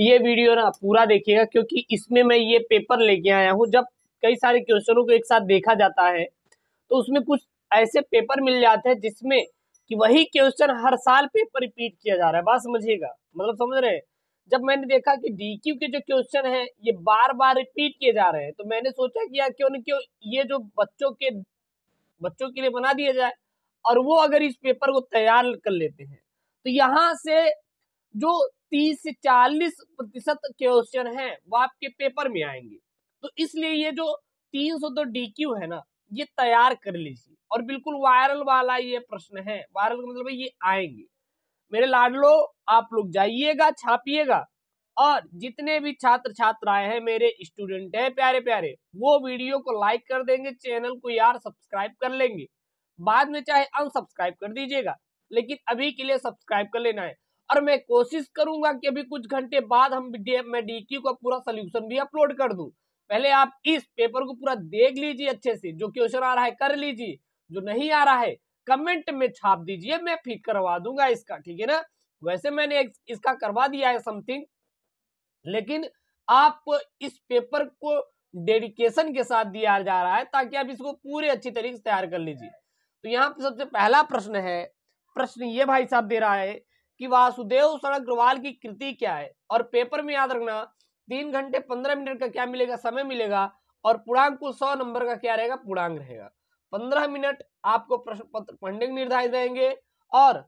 ये वीडियो ना पूरा देखिएगा क्योंकि इसमें मैं ये पेपर लेके आया हूँ जब कई सारे क्वेश्चनों को एक साथ देखा जाता है तो उसमें कुछ ऐसे पेपर मिल जाते हैं जिसमें कि वही क्वेश्चन हर साल पेपर रिपीट किया जा रहा है बात समझिएगा मतलब समझ रहे हैं जब मैंने देखा कि डी के जो क्वेश्चन है ये बार बार रिपीट किए जा रहे हैं तो मैंने सोचा कि यार क्यों ना क्यों ये जो बच्चों के बच्चों के लिए बना दिया जाए और वो अगर इस पेपर को तैयार कर लेते हैं तो यहाँ से जो तीस से चालीस प्रतिशत क्वेश्चन है वो आपके पेपर में आएंगे तो इसलिए ये जो तीन सौ दो डी क्यू है ना ये तैयार कर लीजिए और बिल्कुल वायरल वाला ये प्रश्न है वायरल का मतलब ये आएंगे मेरे लाडलो आप लोग जाइएगा छापिएगा और जितने भी छात्र छात्राएं हैं मेरे स्टूडेंट हैं प्यारे प्यारे वो वीडियो को लाइक कर देंगे चैनल को यार सब्सक्राइब कर लेंगे बाद में चाहे अनसब्सक्राइब कर दीजिएगा लेकिन अभी के लिए सब्सक्राइब कर लेना है और मैं कोशिश करूंगा कि अभी कुछ घंटे बाद हम मैं डीक्यू का पूरा सोल्यूशन भी अपलोड कर दू पहले आप इस पेपर को पूरा देख लीजिए अच्छे से जो क्वेश्चन आ रहा है कर लीजिए जो नहीं आ रहा है कमेंट में छाप दीजिए मैं फिर करवा दूंगा इसका ठीक है ना वैसे मैंने इसका करवा दिया है समथिंग लेकिन आप इस पेपर को डेडिकेशन के साथ दिया जा रहा है ताकि आप इसको पूरे अच्छी तरीके से तैयार कर लीजिए तो यहाँ पे सबसे पहला प्रश्न है प्रश्न ये भाई साहब दे रहा है कि वासुदेव सर अग्रवाल की कृति क्या है और पेपर में याद रखना तीन घंटे पंद्रह मिनट का क्या मिलेगा समय मिलेगा और पूर्णांक कुल सौ नंबर का क्या रहेगा पूर्णांक रहेगा पंद्रह मिनट आपको प्रश्न पत्र पंडित निर्धारित रहेंगे और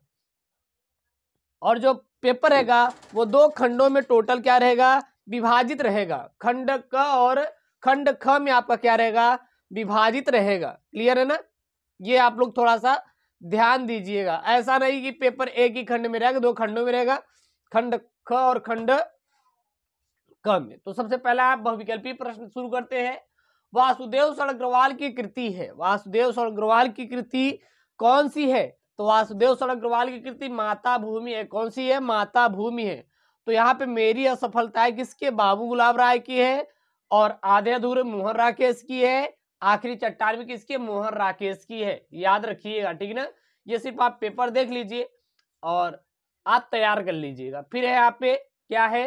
और जो पेपर रहेगा वो दो खंडों में टोटल क्या रहेगा विभाजित रहेगा खंड क और खंड ख में आपका क्या रहेगा विभाजित रहेगा क्लियर है ना ये आप लोग थोड़ा सा ध्यान दीजिएगा ऐसा नहीं कि पेपर एक ही खंड में रहेगा दो खंडों में रहेगा खंड ख और खंड क में तो सबसे पहला आप बहुविकल्पी प्रश्न शुरू करते हैं वासुदेव अग्रवाल की कृति है वासुदेव अग्रवाल की कृति कौन सी है तो वासुदेव अग्रवाल की कृति माता भूमि है कौन सी है माता भूमि है तो यहाँ पे मेरी असफलता किसकी बाबू गुलाब राय की है और आधे अधूरे मोहन राकेश की है आखिरी चट्टान भी किसकी मोहन राकेश की है याद रखिएगा ठीक ना ये सिर्फ आप पेपर देख लीजिए और आप तैयार कर लीजिएगा फिर है आप पे क्या है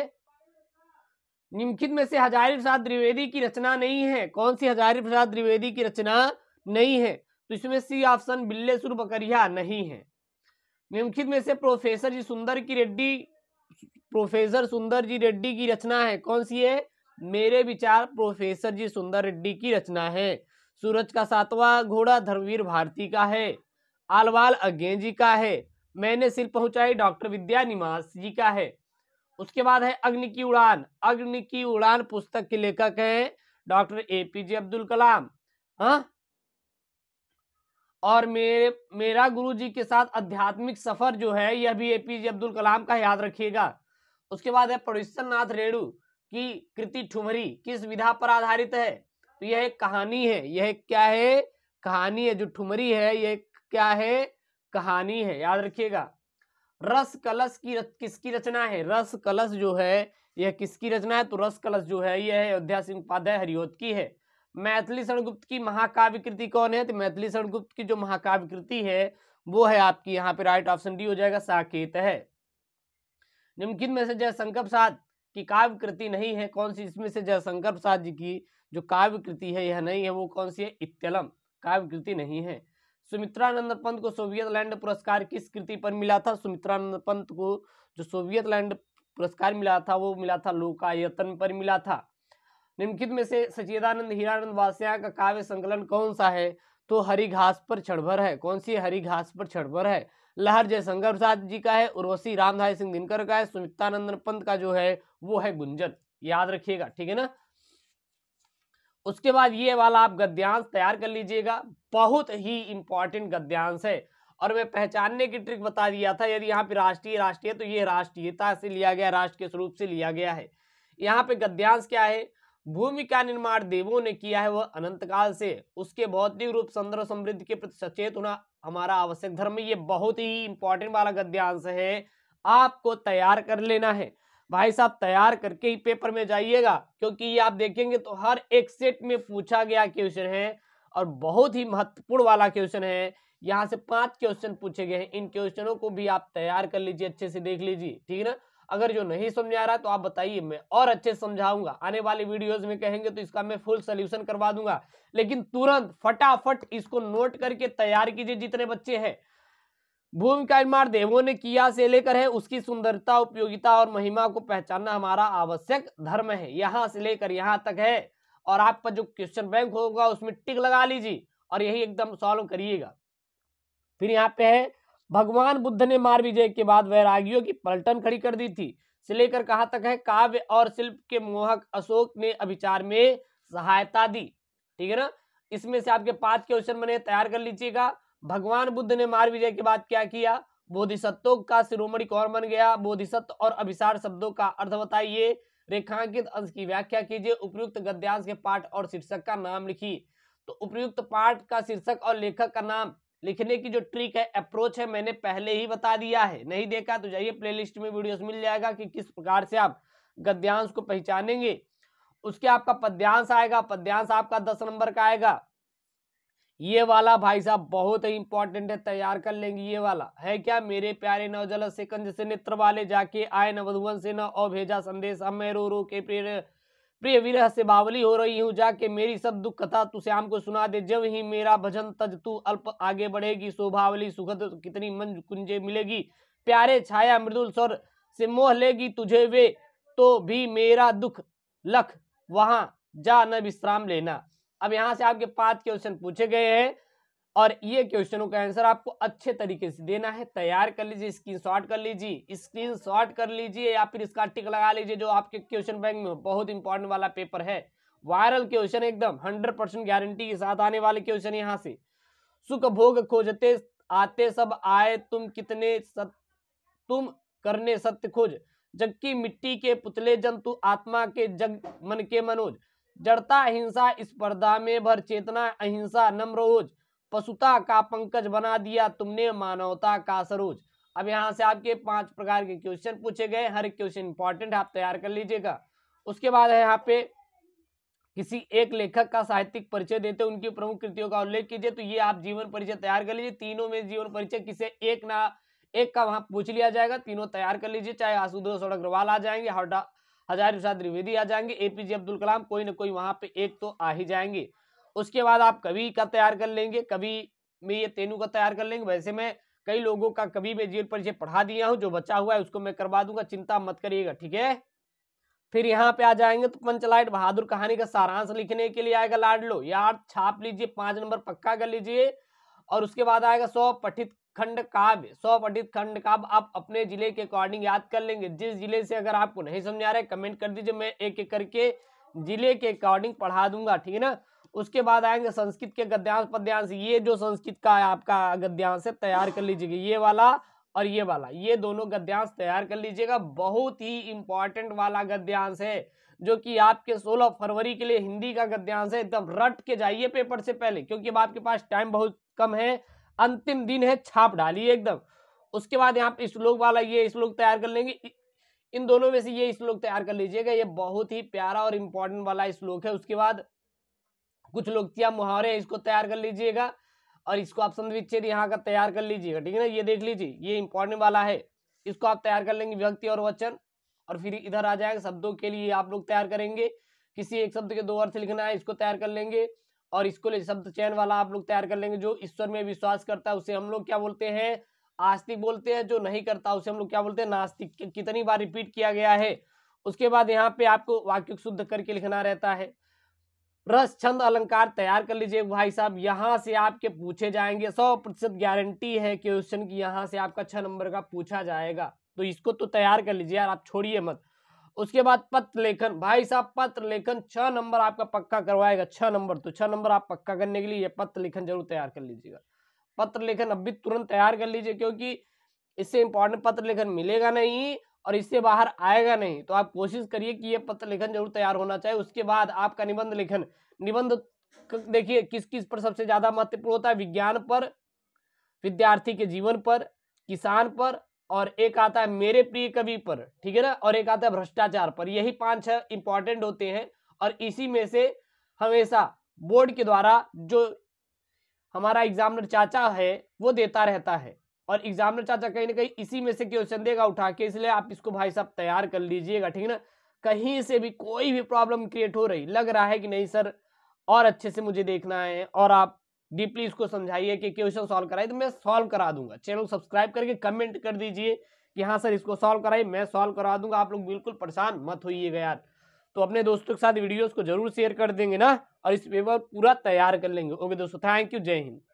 निम्नलिखित में से हजारी प्रसाद द्विवेदी की रचना नहीं है कौन सी हजारी प्रसाद द्विवेदी की रचना नहीं है तो इसमें सी ऑप्शन बिल्ले सुर बकरिया नहीं है निम्नलिखित में से प्रोफेसर जी सुंदर की रेड्डी प्रोफेसर सुंदर जी रेड्डी की रचना है कौन सी है मेरे विचार प्रोफेसर जी सुंदर रेड्डी की रचना है सूरज का सातवां घोड़ा धर्मवीर भारती का है आलवाल अज्ञे जी का है मैंने सिर पहुंचाई डॉक्टर विद्या निवास जी का है उसके बाद है अग्नि की उड़ान अग्नि की उड़ान पुस्तक के लेखक है doctor A P J Abdul Kalam हा? और मेरे मेरा गुरु जी के साथ आध्यात्मिक सफर जो है यह भी ए पी जे अब्दुल कलाम का याद रखिएगा उसके बाद है पड़ोसन नाथ रेणु कि कृति ठुमरी किस विधा पर आधारित है तो यह एक कहानी है यह क्या है कहानी है जो ठुमरी है यह क्या है कहानी है याद रखिएगा रस कलश की रच, किसकी रचना है रस कलश जो है यह किसकी रचना है तो रस कलश जो है यह अयोध्या सिंह उपाध्याय हरिहोत की है मैथिली सरणगुप्त की महाकाव्य कृति कौन है तो मैथिली सरणगुप्त की जो महाकाव्य कृति है वो है आपकी यहाँ पे राइट ऑप्शन डी हो जाएगा साकेत है निम्नलिखित में से जयशंकर प्रसाद कि काव्य कृति नहीं है कौन सी इसमें से जयशंकर प्रसाद जी की जो काव्य कृति है यह नहीं है वो कौन सी है इत्यलम काव्य कृति नहीं है सुमित्रानंद पंत को सोवियत लैंड पुरस्कार किस कृति पर मिला था सुमित्रानंद पंत को जो सोवियत लैंड पुरस्कार मिला था वो मिला था लोकायतन पर मिला था निम्नलिखित में से सचिदानंद हीरानंद वास्या का काव्य संकलन कौन सा है तो हरी घास पर छड़भर है कौन सी हरी घास पर छड़भर है लहर जयशंकर प्रसाद जी का है उर्वशी रामधारी सिंह दिनकर का है सुमित्तानंदन पंत का जो है वो है गुंजन याद रखिएगा ठीक है ना उसके बाद ये वाला आप गद्यांश तैयार कर लीजिएगा बहुत ही इंपॉर्टेंट गद्यांश है और मैं पहचानने की ट्रिक बता दिया था यदि यहाँ पे राष्ट्रीय राष्ट्रीय तो ये राष्ट्रीयता से लिया गया राष्ट्र के स्वरूप से लिया गया है यहाँ पे गद्यांश क्या है भूमि का निर्माण देवों ने किया है वह अनंत काल से उसके भौतिक रूप संद्र समृद्धि के प्रति सचेत होना हमारा आवश्यक धर्म ये बहुत ही इंपॉर्टेंट वाला गद्यांश है आपको तैयार कर लेना है भाई साहब तैयार करके ही पेपर में जाइएगा क्योंकि ये आप देखेंगे तो हर एक सेट में पूछा गया क्वेश्चन है और बहुत ही महत्वपूर्ण वाला क्वेश्चन है यहाँ से पांच क्वेश्चन पूछे गए हैं इन क्वेश्चनों को भी आप तैयार कर लीजिए अच्छे से देख लीजिए ठीक है ना अगर जो नहीं समझ आ रहा तो आप बताइए मैं और अच्छे समझाऊंगा आने वाले वीडियोस में कहेंगे तो इसका मैं फुल सोल्यूशन करवा दूंगा लेकिन तुरंत फटाफट इसको नोट करके तैयार कीजिए जितने बच्चे हैं भूमि का निर्माण देवों ने किया से लेकर है उसकी सुंदरता उपयोगिता और महिमा को पहचानना हमारा आवश्यक धर्म है यहां से लेकर यहां तक है और आपका जो क्वेश्चन बैंक होगा उसमें टिक लगा लीजिए और यही एकदम सॉल्व करिएगा फिर यहाँ पे है भगवान बुद्ध ने मार विजय के बाद वैरागियों की पलटन खड़ी कर दी थी से लेकर कहा तक है काव्य और शिल्प के मोहक अशोक ने अभिचार में सहायता दी ठीक है ना इसमें से आपके पांच क्वेश्चन बने तैयार कर लीजिएगा भगवान बुद्ध ने मार विजय के बाद क्या किया बोधिसत्वों का शिरोमणि कौन बन गया बोधिसत्व और अभिसार शब्दों का अर्थ बताइए रेखांकित अंश की व्याख्या कीजिए उपयुक्त गद्यांश के पाठ और शीर्षक का नाम लिखिए तो उपयुक्त पाठ का शीर्षक और लेखक का नाम लिखने की जो ट्रिक है अप्रोच है मैंने पहले ही बता दिया है नहीं देखा तो जाइए प्लेलिस्ट में वीडियोस मिल जाएगा कि किस प्रकार से आप गद्यांश को पहचानेंगे उसके आपका पद्यांश आएगा पद्यांश आपका दस नंबर का आएगा ये वाला भाई साहब बहुत ही इंपॉर्टेंट है तैयार कर लेंगे ये वाला है क्या मेरे प्यारे नवजल से कंज से नेत्र वाले जाके आए नवधुवन से न और भेजा संदेश हमें रो रो के प्रेर प्रिय विरह से बावली हो रही हूँ जाके मेरी सब दुख कथा तू श्याम को सुना दे जब ही मेरा भजन तज तू अल्प आगे बढ़ेगी शोभावली सुखद तो कितनी मन कुंजे मिलेगी प्यारे छाया मृदुल स्वर से मोह लेगी तुझे वे तो भी मेरा दुख लख वहां जा न विश्राम लेना अब यहाँ से आपके पांच क्वेश्चन पूछे गए हैं और ये क्वेश्चनों का आंसर आपको अच्छे तरीके से देना है तैयार कर लीजिए स्क्रीनशॉट कर लीजिए स्क्रीनशॉट कर लीजिए या फिर इसका टिक लगा लीजिए जो आपके क्वेश्चन बैंक में बहुत इंपॉर्टेंट वाला पेपर है वायरल क्वेश्चन एकदम हंड्रेड परसेंट गारंटी के साथ आने वाले क्वेश्चन यहाँ से सुख भोग खोजते आते सब आए तुम कितने सत, तुम करने सत्य खोज जबकि मिट्टी के पुतले जंतु आत्मा के जग मन के मनोज जड़ता अहिंसा स्पर्धा में भर चेतना अहिंसा नम्रोज पशुता का पंकज बना दिया तुमने मानवता का सरोज अब यहाँ से आपके पांच प्रकार के क्वेश्चन पूछे गए हर क्वेश्चन इंपॉर्टेंट आप तैयार कर लीजिएगा उसके बाद है यहाँ पे किसी एक लेखक का साहित्यिक परिचय देते उनकी प्रमुख कृतियों का उल्लेख कीजिए तो ये आप जीवन परिचय तैयार कर लीजिए तीनों में जीवन परिचय किसे एक ना एक का वहां पूछ लिया जाएगा तीनों तैयार कर लीजिए चाहे आशुतोष अग्रवाल आ जाएंगे हजारी प्रसाद त्रिवेदी आ जाएंगे एपीजे अब्दुल कलाम कोई ना कोई वहां पे एक तो आ ही जाएंगे उसके बाद आप कभी का तैयार कर लेंगे कभी में ये तेनू का तैयार कर लेंगे वैसे मैं कई लोगों का कभी में जीवन परिचय पढ़ा दिया हूँ जो बचा हुआ है उसको मैं करवा दूंगा चिंता मत करिएगा ठीक है फिर यहाँ पे आ जाएंगे तो पंचलाइट बहादुर कहानी का सारांश लिखने के लिए आएगा लाडलो यार छाप लीजिए पांच नंबर पक्का कर लीजिए और उसके बाद आएगा सौ पठित खंड काव्य सौ पठित खंड काव्य आप अपने जिले के अकॉर्डिंग याद कर लेंगे जिस जिले से अगर आपको नहीं समझ आ रहा है कमेंट कर दीजिए मैं एक एक करके जिले के अकॉर्डिंग पढ़ा दूंगा ठीक है ना उसके बाद आएंगे संस्कृत के गद्यांश पद्यांश ये जो संस्कृत का है आपका गद्यांश है तैयार कर लीजिएगा ये वाला और ये वाला ये दोनों गद्यांश तैयार कर लीजिएगा बहुत ही इंपॉर्टेंट वाला गद्यांश है जो कि आपके 16 फरवरी के लिए हिंदी का गद्यांश है एकदम रट के जाइए पेपर से पहले क्योंकि अब आपके पास टाइम बहुत कम है अंतिम दिन है छाप डालिए एकदम उसके बाद यहाँ पे श्लोक वाला ये श्लोक तैयार कर लेंगे इन दोनों में से ये श्लोक तैयार कर लीजिएगा ये बहुत ही प्यारा और इंपॉर्टेंट वाला श्लोक है उसके बाद कुछ लोग क्या मुहावरे हैं इसको तैयार कर लीजिएगा और इसको आप संधि विच्छेद यहाँ का तैयार कर लीजिएगा ठीक है ना ये देख लीजिए ये इंपॉर्टेंट वाला है इसको आप तैयार कर लेंगे व्यक्ति और वचन और फिर इधर आ जाएगा शब्दों के लिए आप लोग तैयार करेंगे किसी एक शब्द के दो अर्थ लिखना है इसको तैयार कर लेंगे और इसको ले शब्द चयन वाला आप लोग तैयार कर लेंगे जो ईश्वर में विश्वास करता है उसे हम लोग क्या बोलते हैं आस्तिक बोलते हैं जो नहीं करता उसे हम लोग क्या बोलते हैं नास्तिक कितनी बार रिपीट किया गया है उसके बाद यहाँ पे आपको वाक्य शुद्ध करके लिखना रहता है रस छंद अलंकार तैयार कर लीजिए भाई साहब यहाँ से आपके पूछे जाएंगे सौ प्रतिशत गारंटी है क्वेश्चन की यहाँ से आपका छह नंबर का पूछा जाएगा तो इसको तो तैयार कर लीजिए यार आप छोड़िए मत उसके बाद पत्र लेखन भाई साहब पत्र लेखन छह नंबर आपका पक्का करवाएगा छह नंबर तो छह नंबर आप पक्का करने के लिए ये पत्र लेखन जरूर तैयार कर लीजिएगा पत्र लेखन अभी तुरंत तैयार कर लीजिए क्योंकि इससे इंपॉर्टेंट पत्र लेखन मिलेगा नहीं और इससे बाहर आएगा नहीं तो आप कोशिश करिए कि ये पत्र लेखन जरूर तैयार होना चाहिए उसके बाद आपका निबंध लेखन निबंध देखिए किस किस पर सबसे ज्यादा महत्वपूर्ण होता है विज्ञान पर विद्यार्थी के जीवन पर किसान पर और एक आता है मेरे प्रिय कवि पर ठीक है ना और एक आता है भ्रष्टाचार पर यही पांच छह इंपॉर्टेंट होते हैं और इसी में से हमेशा बोर्ड के द्वारा जो हमारा एग्जामिनर चाचा है वो देता रहता है और एग्जामिनर चाचा कहीं ना कहीं इसी में से क्वेश्चन देगा उठा के इसलिए आप इसको भाई साहब तैयार कर लीजिएगा ठीक है ना कहीं से भी कोई भी प्रॉब्लम क्रिएट हो रही लग रहा है कि नहीं सर और अच्छे से मुझे देखना है और आप डीपली इसको समझाइए कि क्वेश्चन सॉल्व कराए तो मैं सॉल्व करा दूंगा चैनल सब्सक्राइब करके कमेंट कर दीजिए कि हाँ सर इसको सॉल्व कराइए मैं सॉल्व करा दूंगा आप लोग बिल्कुल परेशान मत होइएगा यार तो अपने दोस्तों के साथ वीडियोस को जरूर शेयर कर देंगे ना और इस पेपर पूरा तैयार कर लेंगे ओके दोस्तों थैंक यू जय हिंद